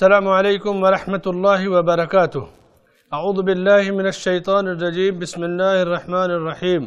السلام عليكم ورحمة الله وبركاته أعوذ بالله من الشيطان الرجيم بسم الله الرحمن الرحيم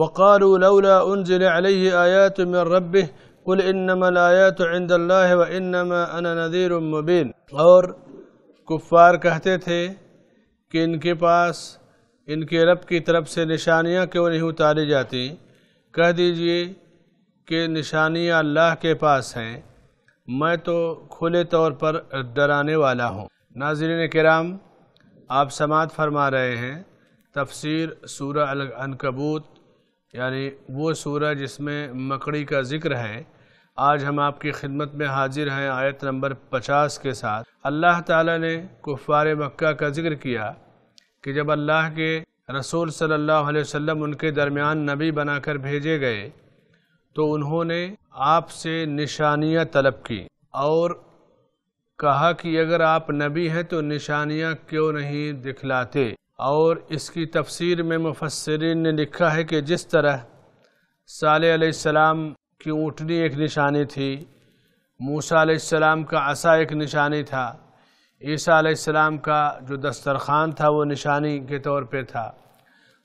وقالوا لولا أنزل عليه آيات من ربه قل إنما الآيات عند الله وإنما أنا نذير مبين اور کفار کہتے تھے کہ ان کے پاس ان کے رب کی طرف سے نشانیاں کیوں نہیں اتاری جاتی کہہ دیجئے کہ نشانیاں اللہ کے پاس ہیں میں تو کھلے طور پر ڈرانے والا ہوں ناظرین کرام آپ سماعت فرما رہے ہیں تفسیر سورہ العنکبوت انکبوت یعنی وہ سورہ جس میں مکڑی کا ذکر ہے آج ہم آپ کی خدمت میں حاضر ہیں آیت نمبر پچاس کے ساتھ اللہ تعالیٰ نے کفار مکہ کا ذکر کیا کہ جب اللہ کے رسول صلی اللہ علیہ وسلم ان کے درمیان نبی بنا کر بھیجے گئے تو انہوں نے آپ سے نشانیاں طلب کی اور کہا کہ اگر آپ نبی ہیں تو نشانیاں کیوں نہیں دکھلاتے اور اس کی تفسیر میں مفسرین نے لکھا ہے کہ جس طرح صالح علیہ السلام کی اونٹنی ایک نشانی تھی موسیٰ علیہ السلام کا عصا ایک نشانی تھا عیسیٰ علیہ السلام کا جو دسترخوان تھا وہ نشانی کے طور پہ تھا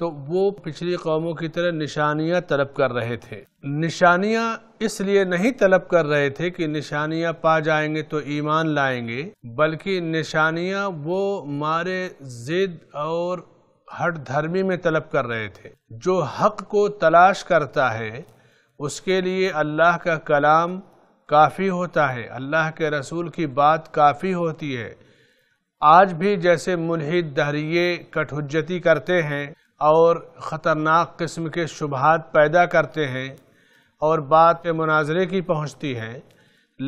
تو وہ پچھلی قوموں کی طرح نشانیاں طلب کر رہے تھے نشانیاں اس لیے نہیں طلب کر رہے تھے کہ نشانیاں پا جائیں گے تو ایمان لائیں گے بلکہ نشانیاں وہ مارے زد اور ہٹ دھرمی میں طلب کر رہے تھے جو حق کو تلاش کرتا ہے اس کے لیے اللہ کا کلام کافی ہوتا ہے اللہ کے رسول کی بات کافی ہوتی ہے آج بھی جیسے ملحد دہریے کٹھجتی کرتے ہیں اور خطرناک قسم کے شبہات پیدا کرتے ہیں اور بات پہ مناظرے کی پہنچتی ہیں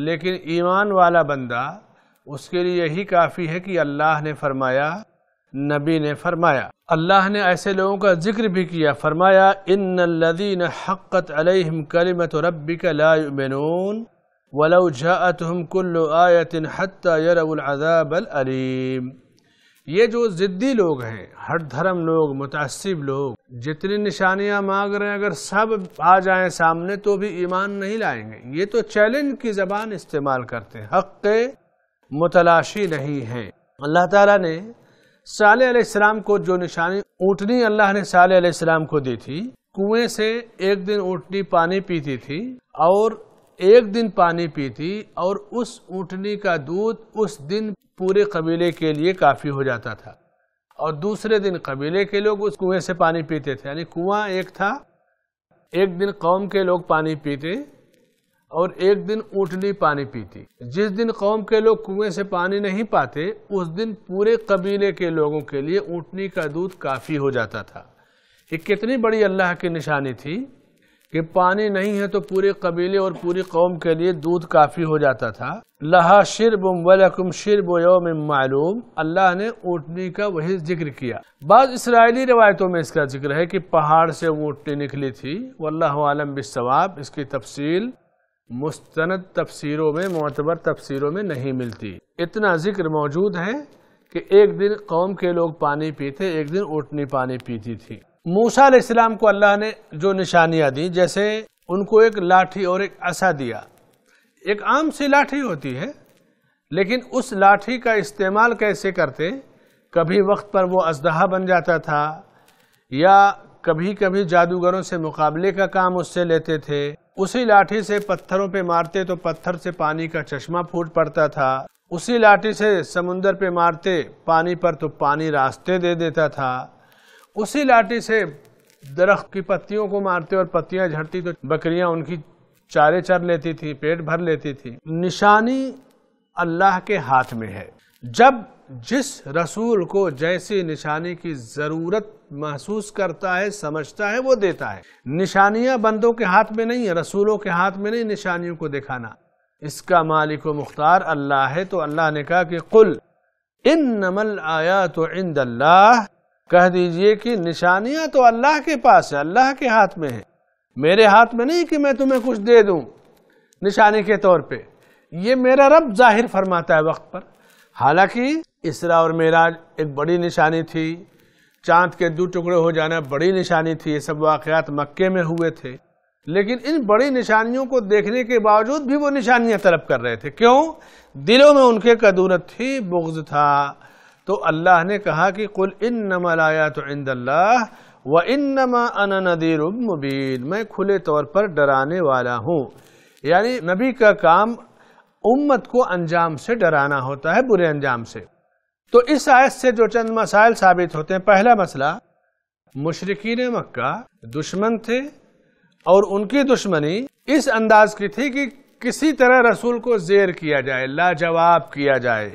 لیکن ایمان والا بندہ اس کے لیے یہی کافی ہے کہ اللہ نے فرمایا نبی نے فرمایا اللہ نے ایسے لوگوں کا ذکر بھی کیا فرمایا ان الذین حقت علیہم یہ جو ضدی لوگ ہیں ہر دھرم لوگ متعصب لوگ جتنی نشانیاں مانگ رہے ہیں اگر سب آ جائیں سامنے تو بھی ایمان نہیں لائیں گے یہ تو چیلنج کی زبان استعمال کرتے ہیں حق کے متلاشی نہیں ہے اللہ تعالیٰ نے صالح علیہ السلام کو جو نشانی اونٹنی اللہ نے صالح علیہ السلام کو دی تھی کنویں سے ایک دن اونٹنی پانی پیتی تھی اور ایک دن پانی پیتی اور اس اونٹنی کا دودھ اس دن پورے قبیلے کے لیے کافی ہو جاتا تھا اور دوسرے دن قبیلے کے لوگ اس کنویں سے پانی پیتے تھے یعنی کنواں ایک تھا ایک دن قوم کے لوگ پانی پیتے اور ایک دن اونٹنی پانی پیتی جس دن قوم کے لوگ کنویں سے پانی نہیں پاتے اس دن پورے قبیلے کے لوگوں کے لیے اونٹنی کا دودھ کافی ہو جاتا تھا یہ کتنی بڑی اللہ کی نشانی تھی کہ پانی نہیں ہے تو پوری قبیلے اور پوری قوم کے لیے دودھ کافی ہو جاتا تھا لہا شرب ولکم شرب یوم معلوم اللہ نے اونٹنی کا وہی ذکر کیا بعض اسرائیلی روایتوں میں اس کا ذکر ہے کہ پہاڑ سے اونٹنی نکلی تھی واللہ عالم بالثواب اس کی تفصیل مستند تفسیروں میں معتبر تفسیروں میں نہیں ملتی اتنا ذکر موجود ہے کہ ایک دن قوم کے لوگ پانی پیتے ایک دن اوٹنی پانی پیتی تھی موسا علیہ السلام کو اللہ نے جو نشانیاں دی جیسے ان کو ایک لاٹھی اور ایک عصا دیا ایک عام سی لاٹھی ہوتی ہے لیکن اس لاٹھی کا استعمال کیسے کرتے کبھی وقت پر وہ ازدہا بن جاتا تھا یا کبھی کبھی جادوگروں سے مقابلے کا کام اس سے لیتے تھے اسی لاٹھی سے پتھروں پہ مارتے تو پتھر سے پانی کا چشمہ پھوٹ پڑتا تھا اسی لاٹھی سے سمندر پہ مارتے پانی پر تو پانی راستے دے دیتا تھا اسی لاٹھی سے درخت کی پتیوں کو مارتے اور پتیاں جھڑتی تو بکریاں ان کی چارے چر لیتی تھی پیٹ بھر لیتی تھی نشانی اللہ کے ہاتھ میں ہے جب جس رسول کو جیسی نشانی کی ضرورت محسوس کرتا ہے سمجھتا ہے وہ دیتا ہے نشانیاں بندوں کے ہاتھ میں نہیں رسولوں کے ہاتھ میں نہیں نشانیوں کو دکھانا اس کا مالک و مختار اللہ ہے تو اللہ نے کہا کہ قل ان نمل آیا تو اللہ کہہ دیجئے کہ نشانیاں تو اللہ کے پاس اللہ کے ہاتھ میں ہے میرے ہاتھ میں نہیں کہ میں تمہیں کچھ دے دوں نشانی کے طور پہ یہ میرا رب ظاہر فرماتا ہے وقت پر حالانکہ اسرا اور میراج ایک بڑی نشانی تھی چاند کے دو ٹکڑے ہو جانا بڑی نشانی تھی یہ سب واقعات مکے میں ہوئے تھے لیکن ان بڑی نشانیوں کو دیکھنے کے باوجود بھی وہ نشانیاں طلب کر رہے تھے کیوں دلوں میں ان کے قدورت تھی بغض تھا تو اللہ نے کہا کہ أَنَا ان نمایات میں کھلے طور پر ڈرانے والا ہوں یعنی نبی کا کام امت کو انجام سے ڈرانا ہوتا ہے برے انجام سے تو اس آیت سے جو چند مسائل ثابت ہوتے ہیں پہلا مسئلہ مشرقین مکہ دشمن تھے اور ان کی دشمنی اس انداز کی تھی کہ کسی طرح رسول کو زیر کیا جائے لاجواب کیا جائے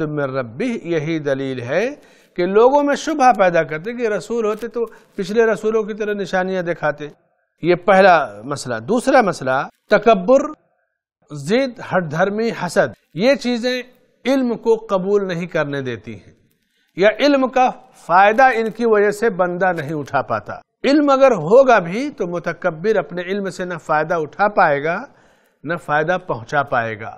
مِّن ربی یہی دلیل ہے کہ لوگوں میں شبہ پیدا کرتے کہ رسول ہوتے تو پچھلے رسولوں کی طرح نشانیاں دکھاتے یہ پہلا مسئلہ دوسرا مسئلہ تکبر زید ہر دھرمی حسد یہ چیزیں علم کو قبول نہیں کرنے دیتی ہیں یا علم کا فائدہ ان کی وجہ سے بندہ نہیں اٹھا پاتا علم اگر ہوگا بھی تو متکبر اپنے علم سے نہ فائدہ اٹھا پائے گا نہ فائدہ پہنچا پائے گا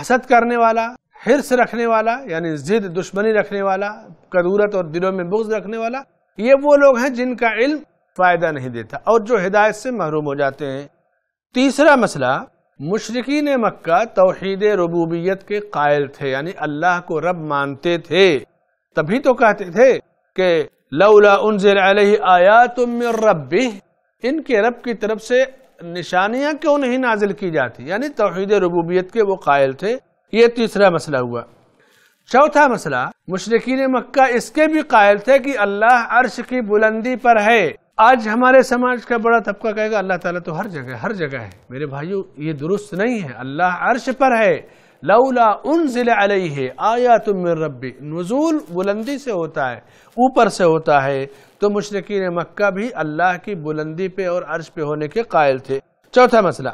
حسد کرنے والا حرص رکھنے والا یعنی ضد دشمنی رکھنے والا قدورت اور دلوں میں بغض رکھنے والا یہ وہ لوگ ہیں جن کا علم فائدہ نہیں دیتا اور جو ہدایت سے محروم ہو جاتے ہیں تیسرا مسئلہ مشرقین مکہ توحید ربوبیت کے قائل تھے یعنی اللہ کو رب مانتے تھے تبھی تو کہتے تھے کہ لولا انزل علیہ آیات من ربی ان کے رب کی طرف سے نشانیاں کیوں نہیں نازل کی جاتی یعنی توحید ربوبیت کے وہ قائل تھے یہ تیسرا مسئلہ ہوا چوتھا مسئلہ مشرقین مکہ اس کے بھی قائل تھے کہ اللہ عرش کی بلندی پر ہے آج ہمارے سماج کا بڑا طبقہ کہے گا اللہ تعالیٰ تو ہر جگہ ہر جگہ ہے میرے بھائیو یہ درست نہیں ہے اللہ عرش پر ہے لولا انزل علیہ آیات من ربی نزول بلندی سے ہوتا ہے اوپر سے ہوتا ہے تو مشرقین مکہ بھی اللہ کی بلندی پہ اور عرش پہ ہونے کے قائل تھے چوتھا مسئلہ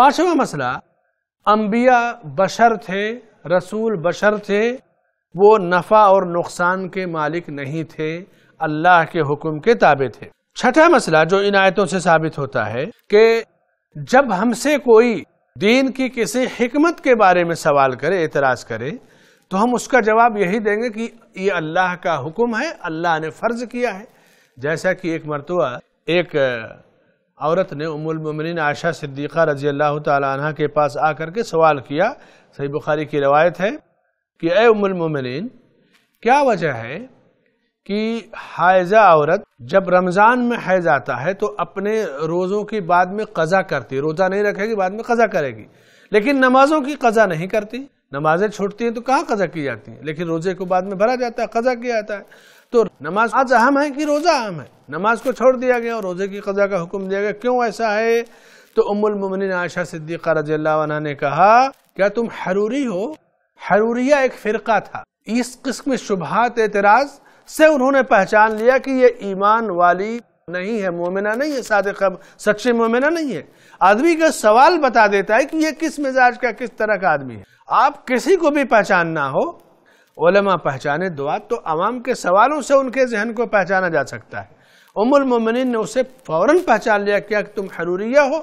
پانچواں مسئلہ انبیاء بشر تھے رسول بشر تھے وہ نفع اور نقصان کے مالک نہیں تھے اللہ کے حکم کے تابع تھے چھٹا مسئلہ جو ان آیتوں سے ثابت ہوتا ہے کہ جب ہم سے کوئی دین کی کسی حکمت کے بارے میں سوال کرے اعتراض کرے تو ہم اس کا جواب یہی دیں گے کہ یہ اللہ کا حکم ہے اللہ نے فرض کیا ہے جیسا کہ ایک مرتبہ ایک عورت نے ام المؤمنین عاشہ صدیقہ رضی اللہ تعالی عنہ کے پاس آ کر کے سوال کیا صحیح بخاری کی روایت ہے کہ اے ام المؤمنین کیا وجہ ہے کہ عورت جب رمضان میں حیض آتا ہے تو اپنے روزوں کی بعد میں قضا کرتی روزہ نہیں رکھے گی بعد میں قضا کرے گی لیکن نمازوں کی قضا نہیں کرتی نمازیں چھوٹتی ہیں تو کہاں قضا کی جاتی ہیں لیکن روزے کو بعد میں قضا کیا جاتا ہے تو نماز آج اہم ہے کہ روزہ اہم ہے نماز کو چھوڑ دیا گیا اور روزے کی قضا کا حکم دیا گیا کیوں ایسا ہے تو ام المومنین عائشہ صدیقہ رضی اللہ عنہ نے کہا کیا تم حروری ہو حروریہ ایک فرقہ تھا اس قسم شبہات اعتراض سے انہوں نے پہچان لیا کہ یہ ایمان والی نہیں ہے مومنہ نہیں ہے ساد سچے مومنہ نہیں ہے آدمی کا سوال بتا دیتا ہے کہ یہ کس مزاج کا کس طرح کا آدمی ہے آپ کسی کو بھی پہچان نہ ہو علماء پہچانے دعا تو عوام کے سوالوں سے ان کے ذہن کو پہچانا جا سکتا ہے ام المومنین نے اسے فوراً پہچان لیا کیا کہ تم حروریہ ہو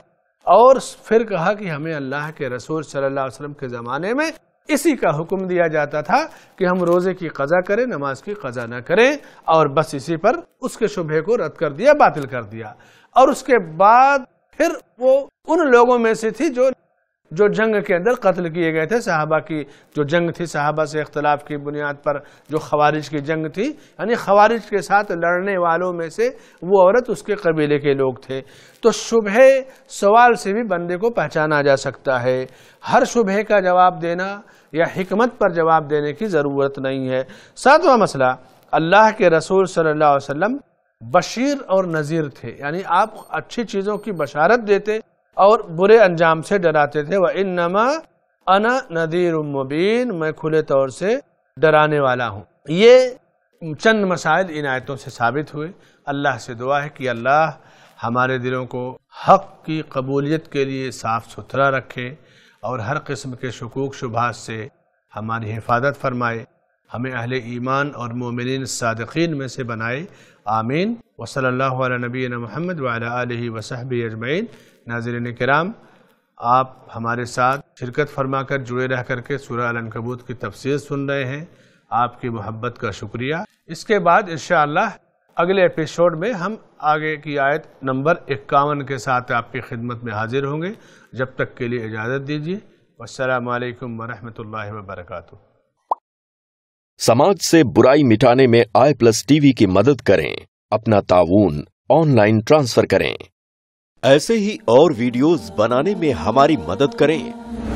اور پھر کہا کہ ہمیں اللہ کے رسول صلی اللہ علیہ وسلم کے زمانے میں اسی کا حکم دیا جاتا تھا کہ ہم روزے کی قضا کریں نماز کی قضا نہ کریں اور بس اسی پر اس کے شبہ کو رد کر دیا باطل کر دیا اور اس کے بعد پھر وہ ان لوگوں میں سے تھی جو جو جنگ کے اندر قتل کیے گئے تھے صحابہ کی جو جنگ تھی صحابہ سے اختلاف کی بنیاد پر جو خوارج کی جنگ تھی یعنی خوارج کے ساتھ لڑنے والوں میں سے وہ عورت اس کے قبیلے کے لوگ تھے تو شبہ سوال سے بھی بندے کو پہچانا جا سکتا ہے ہر شبہ کا جواب دینا یا حکمت پر جواب دینے کی ضرورت نہیں ہے ساتواں مسئلہ اللہ کے رسول صلی اللہ علیہ وسلم بشیر اور نذیر تھے یعنی آپ اچھی چیزوں کی بشارت دیتے اور برے انجام سے ڈراتے تھے وَإِنَّمَا أَنَا نَذِيرٌ مُبِينٌ میں کھلے طور سے ڈرانے والا ہوں یہ چند مسائل ان آیتوں سے ثابت ہوئے اللہ سے دعا ہے کہ اللہ ہمارے دلوں کو حق کی قبولیت کے لیے صاف ستھرا رکھے اور ہر قسم کے شکوک شبہات سے ہماری حفاظت فرمائے ہمیں اہل ایمان اور مومنین صادقین میں سے بنائے آمین وصل اللہ علیہ نبینا محمد آلہ وصحب اجمعین ناظرین کرام آپ ہمارے ساتھ شرکت فرما کر جڑے رہ کر کے سورہ الانکبوت کی تفسیر سن رہے ہیں آپ کی محبت کا شکریہ اس کے بعد انشاءاللہ اگلے اپیشوڈ میں ہم آگے کی آیت نمبر اکاون کے ساتھ آپ کی خدمت میں حاضر ہوں گے جب تک کے لیے اجازت دیجیے السلام علیکم ورحمۃ اللہ وبرکاتہ سماج سے برائی مٹانے میں آئی پلس ٹی وی کی مدد کریں اپنا تعاون آن لائن ٹرانسفر کریں ایسے ہی اور ویڈیوز بنانے میں ہماری مدد کریں